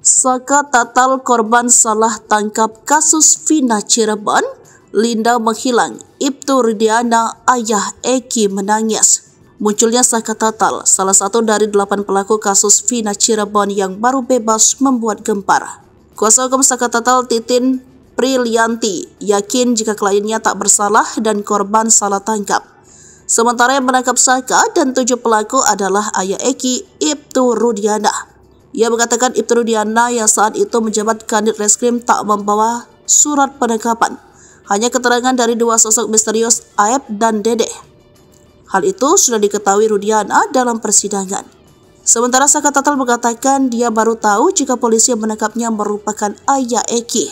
Saka tatal korban salah tangkap kasus Vina Cirebon, Linda menghilang, Ibtu Ridiana, ayah Eki menangis. Munculnya Saka Tatal, salah satu dari delapan pelaku kasus Vina Cirebon yang baru bebas membuat gempar. Kuasa hukum Saka Tatal Titin Prilianti yakin jika kliennya tak bersalah dan korban salah tangkap. Sementara yang menangkap Saka dan tujuh pelaku adalah Ayah Eki Ibtu Rudiana. Ia mengatakan Rudiana yang saat itu menjabat Kanit Reskrim tak membawa surat penangkapan. Hanya keterangan dari dua sosok misterius Aep dan Dede. Hal itu sudah diketahui Rudiana dalam persidangan. Sementara Tatal mengatakan dia baru tahu jika polisi yang menangkapnya merupakan Ayah Eki.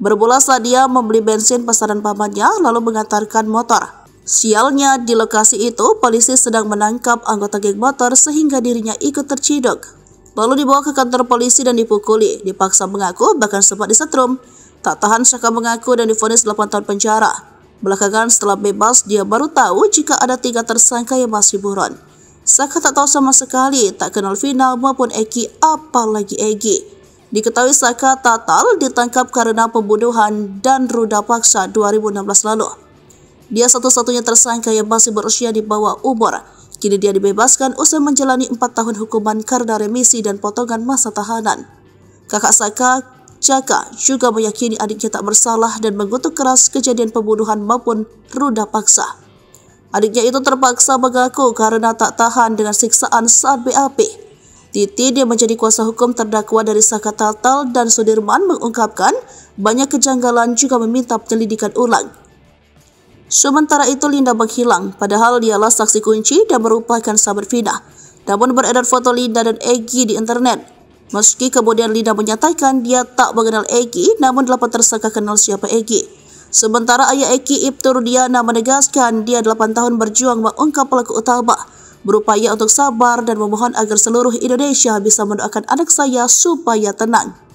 Bermula saat dia membeli bensin pesanan pamannya lalu mengantarkan motor. Sialnya, di lokasi itu polisi sedang menangkap anggota geng motor sehingga dirinya ikut terciduk. Lalu dibawa ke kantor polisi dan dipukuli, dipaksa mengaku bahkan sempat disetrum. Tak tahan Saka mengaku dan difonis 8 tahun penjara. Belakangan setelah bebas, dia baru tahu jika ada tiga tersangka yang masih buron. Saka tak tahu sama sekali, tak kenal Vina maupun Eki, apalagi Egi. Diketahui Saka Tatal ditangkap karena pembunuhan dan ruda paksa 2016 lalu. Dia satu-satunya tersangka yang masih berusia di bawah umur Kini dia dibebaskan usai menjalani 4 tahun hukuman karena remisi dan potongan masa tahanan. Kakak Saka, Jaka juga meyakini adiknya tak bersalah dan mengutuk keras kejadian pembunuhan maupun ruda paksa. Adiknya itu terpaksa mengaku karena tak tahan dengan siksaan saat BAP. Titi dia menjadi kuasa hukum terdakwa dari Saka Tatal dan Sudirman mengungkapkan banyak kejanggalan juga meminta penyelidikan ulang. Sementara itu Linda menghilang, padahal dialah saksi kunci dan merupakan sahabat Vina. Namun beredar foto Linda dan Egi di internet. Meski kemudian Linda menyatakan dia tak mengenal Egi, namun delapan tersangka kenal siapa Egi. Sementara ayah Eki Ibtur Diana menegaskan dia delapan tahun berjuang mengungkap pelaku utama, berupaya untuk sabar dan memohon agar seluruh Indonesia bisa mendoakan anak saya supaya tenang.